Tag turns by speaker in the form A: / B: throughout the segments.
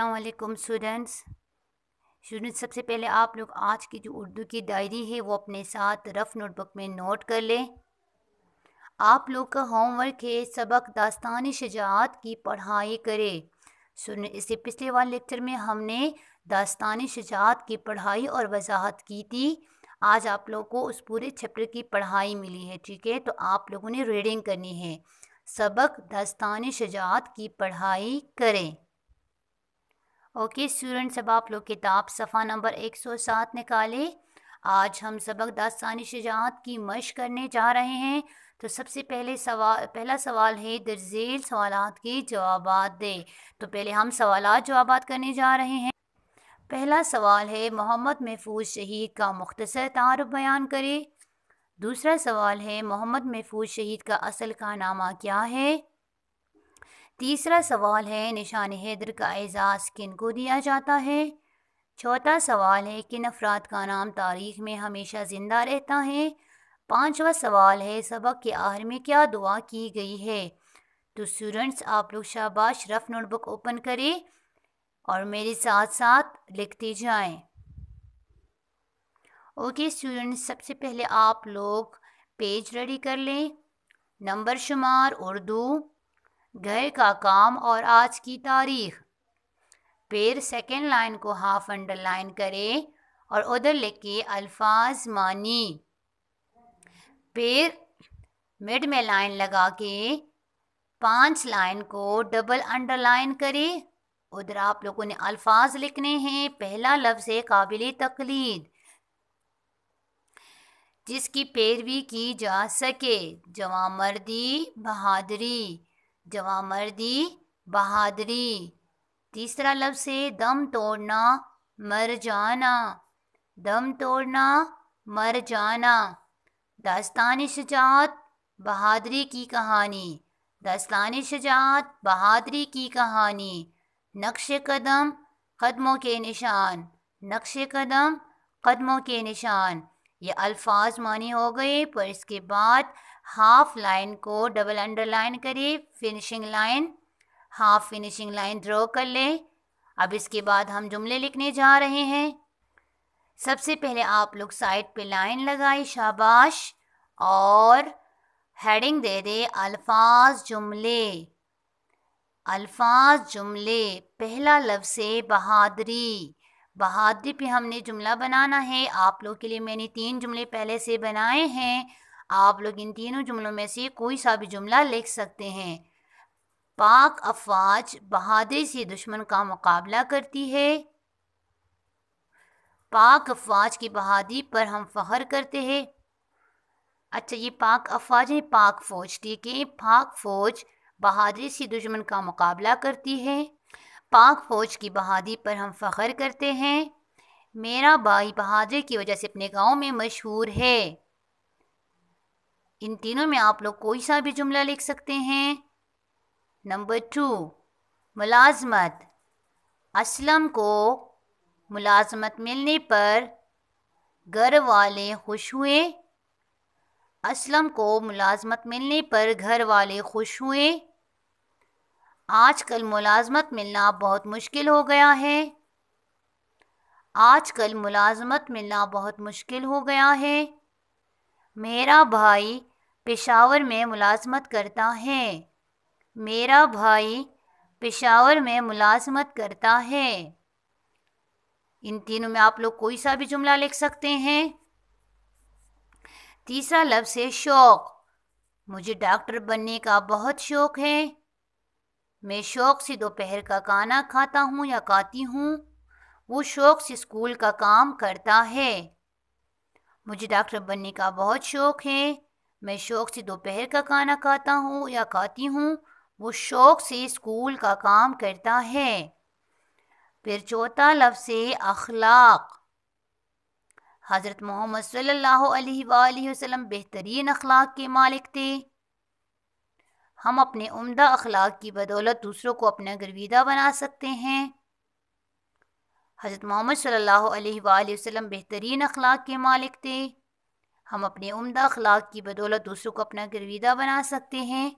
A: असलकुम students students सबसे पहले आप लोग आज की जो उर्दू की डायरी है वो अपने साथ रफ़ नोटबुक में नोट कर लें आप लोग का होमवर्क है सबक दास्तानी शजात की पढ़ाई करें सुन इससे पिछले वाले लेक्चर में हमने दास्तानी शजात की पढ़ाई और वजाहत की थी आज आप लोगों को उस पूरे चैप्टर की पढ़ाई मिली है ठीक है तो आप लोगों ने रीडिंग करनी है सबक दास्तानी शजात की पढ़ाई करें ओके स्टूडेंट्स अब आप लोग किताब सफ़ा नंबर 107 निकाले आज हम सबक दास्तानी शजात की मश करने जा रहे हैं तो सबसे पहले सवाल पहला सवाल है दर्जेल सवाल के जवाब दें तो पहले हम सवाल जवाब करने जा रहे हैं पहला सवाल है मोहम्मद महफूज शहीद का मुख्तसर तारफ़ बयान करें दूसरा सवाल है मोहम्मद महफूज शहीद का असल का नामा क्या है तीसरा सवाल है निशान हैदर का एजाज़ किन को दिया जाता है चौथा सवाल है किन अफराद का नाम तारीख में हमेशा ज़िंदा रहता है पांचवा सवाल है सबक के आहर में क्या दुआ की गई है तो स्टूडेंट्स आप लोग शाबाश रफ नोटबुक ओपन करें और मेरे साथ साथ लिखते जाएं। ओके स्टूडेंट्स सबसे पहले आप लोग पेज रेडी कर लें नंबर शुमार उर्दू घर का काम और आज की तारीख फिर सेकेंड लाइन को हाफ अंडरलाइन करें और उधर लिखे अल्फाज मानी फिर मिड में लाइन लगा के पांच लाइन को डबल अंडरलाइन करें उधर आप लोगों ने अल्फाज लिखने हैं पहला लफ्ज़ है काबिल तकलीद जिसकी पैरवी की जा सके जवा मर्दी बहादरी जवा मर्दी बहादरी तीसरा लफ्ज़ है दम तोड़ना मर जाना दम तोड़ना मर जाना दास्तान शजात बहादरी की कहानी दास्तान शजात बहादरी की कहानी नक्श कदम कदमों के निशान नक्श कदम कदमों के निशान ये अल्फाज मानी हो गए पर इसके बाद हाफ लाइन को डबल अंडरलाइन करिए finishing line half finishing line draw कर लें अब इसके बाद हम जुमले लिखने जा रहे हैं सबसे पहले आप लोग साइड पे लाइन लगाए शाबाश और हेडिंग दे दे अल्फाज जुमले अल्फाज जुमले पहला लफ है बहादरी बहादरी पे हमने जुमला बनाना है आप लोग के लिए मैंने तीन जुमले पहले से बनाए हैं आप लोग इन तीनों जुमलों में से कोई सा भी जुमला लिख सकते हैं पाक अफवाज बहादुरी से दुश्मन का मुकाबला करती है पाक अफवाज की बहादुरी पर हम फख्र करते हैं अच्छा ये पाक अफवाज है पाक फौज ठीक है पाक फौज बहादुरी से दुश्मन का मुकाबला करती है पाक फौज की बहादुरी पर हम फख्र करते हैं मेरा भाई बहादुर की वजह से अपने गांव में मशहूर है इन तीनों में आप लोग कोई सा भी जुमला लिख सकते हैं नंबर टू मुलाजमत असलम को मुलाजमत मिलने पर घर वाले खुश हुए असलम को मुलाजमत मिलने पर घर वाले खुश हुए आजकल मुलाजमत मिलना बहुत मुश्किल हो गया है आजकल मुलाजमत मिलना बहुत मुश्किल हो गया है मेरा भाई पेशावर में मुलाजमत करता है मेरा भाई पेशावर में मुलाजमत करता है इन तीनों में आप लोग कोई सा भी जुमला लिख सकते हैं तीसरा लफ्ज़ है शौक़ मुझे डॉक्टर बनने का बहुत शौक़ है मैं शौक़ से दोपहर का खाना खाता हूँ या खाती हूँ वो शौक़ से स्कूल का काम करता है मुझे डॉक्टर बनने का बहुत शौक़ है मैं शौक़ से दोपहर का खाना खाता हूँ या खाती हूँ वो शौक़ से स्कूल का काम करता है फिर चौथा लफ्ज़ है अखलाक हज़रत मोहम्मद सल्लल्लाहु अलैहि वसल्लम बेहतरीन अखलाक के मालिक थे हम अपने उम्दा अखलाक की बदौलत दूसरों को अपना गर्विदा बना सकते हैं हज़रत मोहम्मद सल्लल्लाहु अलैहि वसल्लम बेहतरीन अखलाक के मालिक थे हम अपने उम्दा अखलाक की बदौलत दूसरों को अपना गर्विदा बना सकते हैं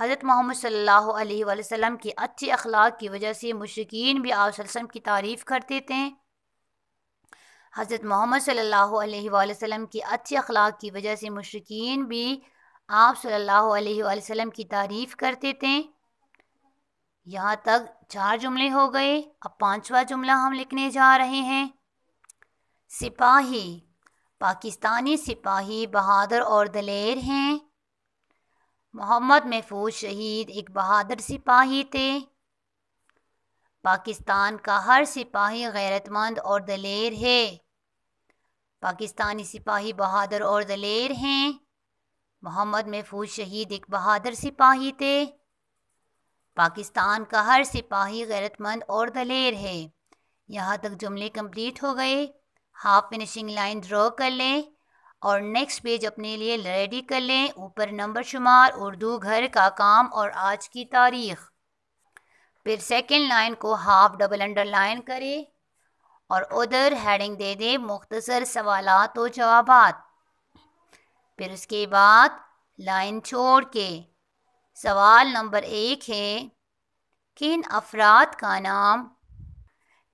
A: हज़रत मोहम्मद सल्लल्लाहु अलैहि वसल्लम के अच्छे अखलाक की वजह से मुशकिन भी आप वसल्लम की तारीफ़ करते थे हज़रत मोहम्मद सल्लल्लाहु अलैहि वसल्लम के अच्छे अखलाक की वजह से मुशकिन भी आप सल्लल्लाहु अलैहि वसल्लम की तारीफ़ करते थे यहाँ तक चार जुमले हो गए अब पांचवा जुमला हम लिखने जा रहे हैं सिपाही पाकिस्तानी सिपाही बहादुर और दलेर हैं मोहम्मद महफूज शहीद एक बहादुर सिपाही थे पाकिस्तान का हर सिपाही गैरतमंद और दलेर है पाकिस्तानी सिपाही बहादुर और दलेर हैं मोहम्मद महफूज शहीद एक बहादुर सिपाही थे पाकिस्तान का हर सिपाही गैरतमंद और दलेर है यहाँ तक जुमले कंप्लीट हो गए हाफ फिनिशिंग लाइन ड्रॉ कर लें और नेक्स्ट पेज अपने लिए रेडी कर लें ऊपर नंबर शुमार उर्दू घर का काम और आज की तारीख फिर सेकेंड लाइन को हाफ डबल अंडर लाइन करें और उधर हेडिंग दे दें मुख्तसर सवाल व जवाब फिर उसके बाद लाइन छोड़ के सवाल नंबर एक है किन अफराद का नाम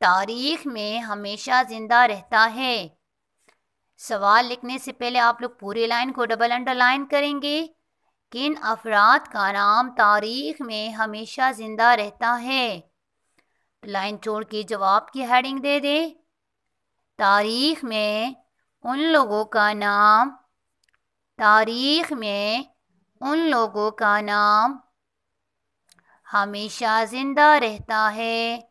A: तारीख में हमेशा ज़िंदा रहता है सवाल लिखने से पहले आप लोग पूरी लाइन को डबल अंडरलाइन करेंगे किन अफराद का नाम तारीख में हमेशा ज़िंदा रहता है लाइन छोड़ के जवाब की हेडिंग दे दे तारीख में उन लोगों का नाम तारीख में उन लोगों का नाम हमेशा ज़िंदा रहता है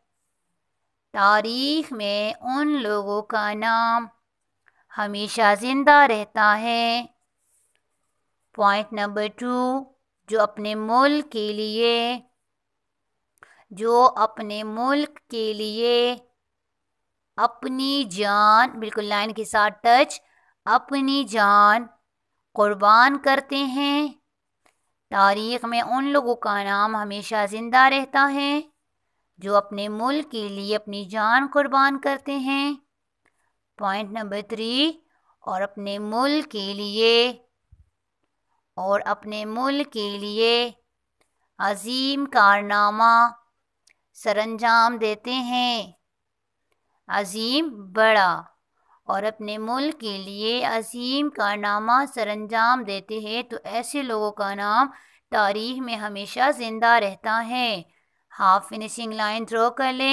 A: तारीख में उन लोगों का नाम हमेशा ज़िंदा रहता है पॉइंट नंबर टू जो अपने मुल्क के लिए जो अपने मुल्क के लिए अपनी जान बिल्कुल लाइन के साथ टच अपनी जान कुर्बान करते हैं तारीख में उन लोगों का नाम हमेशा ज़िंदा रहता है जो अपने मुल्क के लिए अपनी जान कुर्बान करते हैं पॉइंट नंबर थ्री और अपने मुल्क के लिए और अपने मुल्क के लिए अजीम कारनामा सरंजाम देते हैं अजीम बड़ा और अपने मुल्क के लिए अजीम कारनामा सरंजाम देते हैं तो ऐसे लोगों का नाम तारीख में हमेशा ज़िंदा रहता है हाफ फिनिशिंग लाइन ड्रॉ कर ले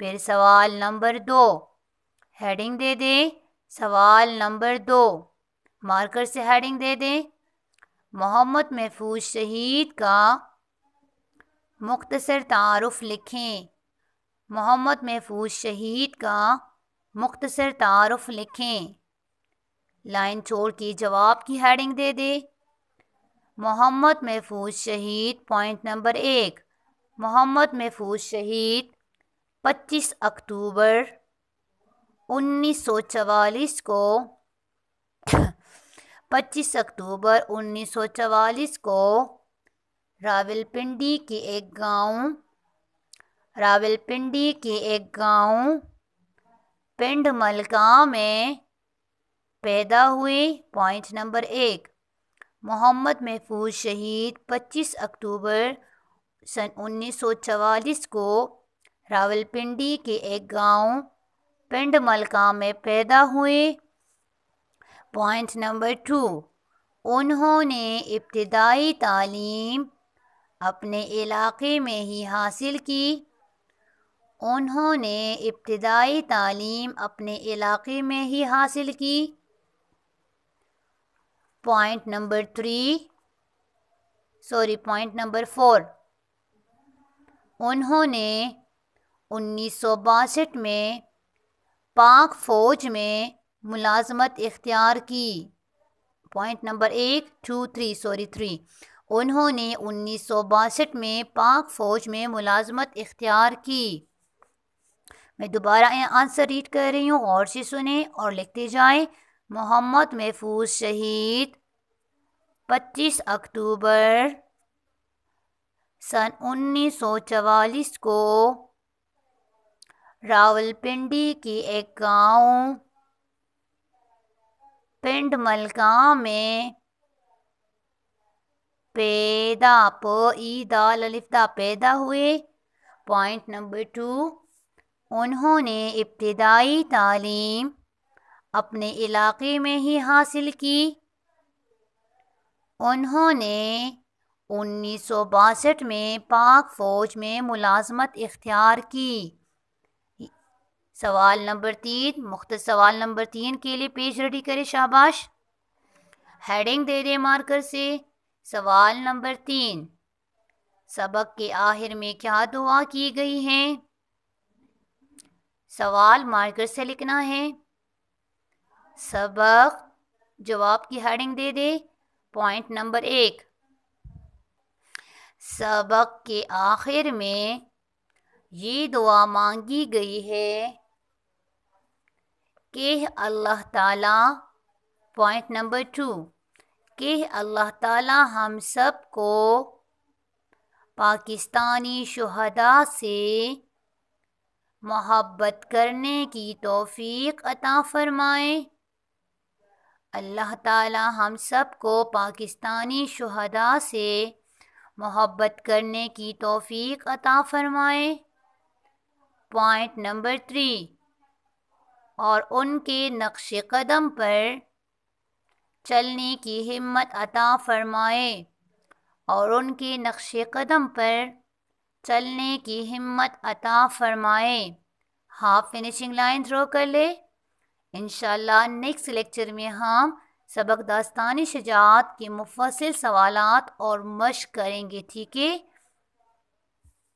A: फिर सवाल नंबर दो हेडिंग दे दे सवाल नंबर दो मार्कर से हेडिंग दे दे मोहम्मद महफूज शहीद का मुख्तसर तारफ़ लिखें मोहम्मद महफूज शहीद का मुख्तसर तारफ़ लिखें लाइन छोड़ के जवाब की हेडिंग दे दे मोहम्मद महफूज शहीद पॉइंट नंबर एक मोहम्मद महफूज शहीद 25 अक्टूबर 1944 को 25 अक्टूबर 1944 को रावलपिंडी के एक गांव रावलपिंडी के एक गांव पिंड मलका में पैदा हुए पॉइंट नंबर एक मोहम्मद महफूज शहीद 25 अक्टूबर सन 1944 को रावलपिंडी के एक गांव मलका में पैदा हुए पॉइंट नंबर टू उन्होंने इब्तदाई तालीम अपने इलाके में ही हासिल की उन्होंने इब्तदाई तालीम अपने इलाके में ही हासिल की point number three sorry point number four उन्होंने उन्नीस में पाक फौज में मुलाजमत इख्तियार की पॉइंट नंबर एक टू थ्री सॉरी थ्री उन्होंने उन्नीस में पाक फ़ौज में मुलाजमत इख्तियार की मैं दोबारा आंसर रीड कर रही हूँ और से सुने और लिखते जाएं मोहम्मद महफूज शहीद 25 अक्टूबर सन 1944 को रावलपिंडी की एक गांव पिंड मलका में पैदा पो ई दाल अलिफदा पैदा हुए पॉइंट नंबर टू उन्होंने इब्तदाई तालीम अपने इलाके में ही हासिल की उन्होंने उन्नीस सौ बासठ में पाक फ़ौज में मुलाजमत इख्तियार की सवाल नंबर तीन मुख्त सवाल नंबर तीन के लिए पेज रेडी करें शाबाश हेडिंग दे दे मार्कर से सवाल नंबर तीन सबक के आखिर में क्या दुआ की गई है सवाल मार्कर से लिखना है सबक जवाब की हेडिंग दे दे पॉइंट नंबर एक सबक के आखिर में ये दुआ मांगी गई है कि अल्लाह ताला पॉइंट नंबर टू के अल्लाह ताला हम सब को पाकिस्तानी शहदा से मोहब्बत करने की तौफीक अता फरमाए अल्लाह ताला हम सब को पाकिस्तानी शहदा से मोहब्बत करने की तोफ़ी अता फरमाए पॉइंट नंबर थ्री और उनके नक्श कदम पर चलने की हिम्मत अता फरमाए और उनके नक्श कदम पर चलने की हिम्मत अता फरमाए हाफ फिनिशिंग लाइन थ्रो कर ले इनशाला नेक्स्ट लेक्चर में हम सबक दास्तान शजात के मुफसल सवालत और मश करेंगे ठीक है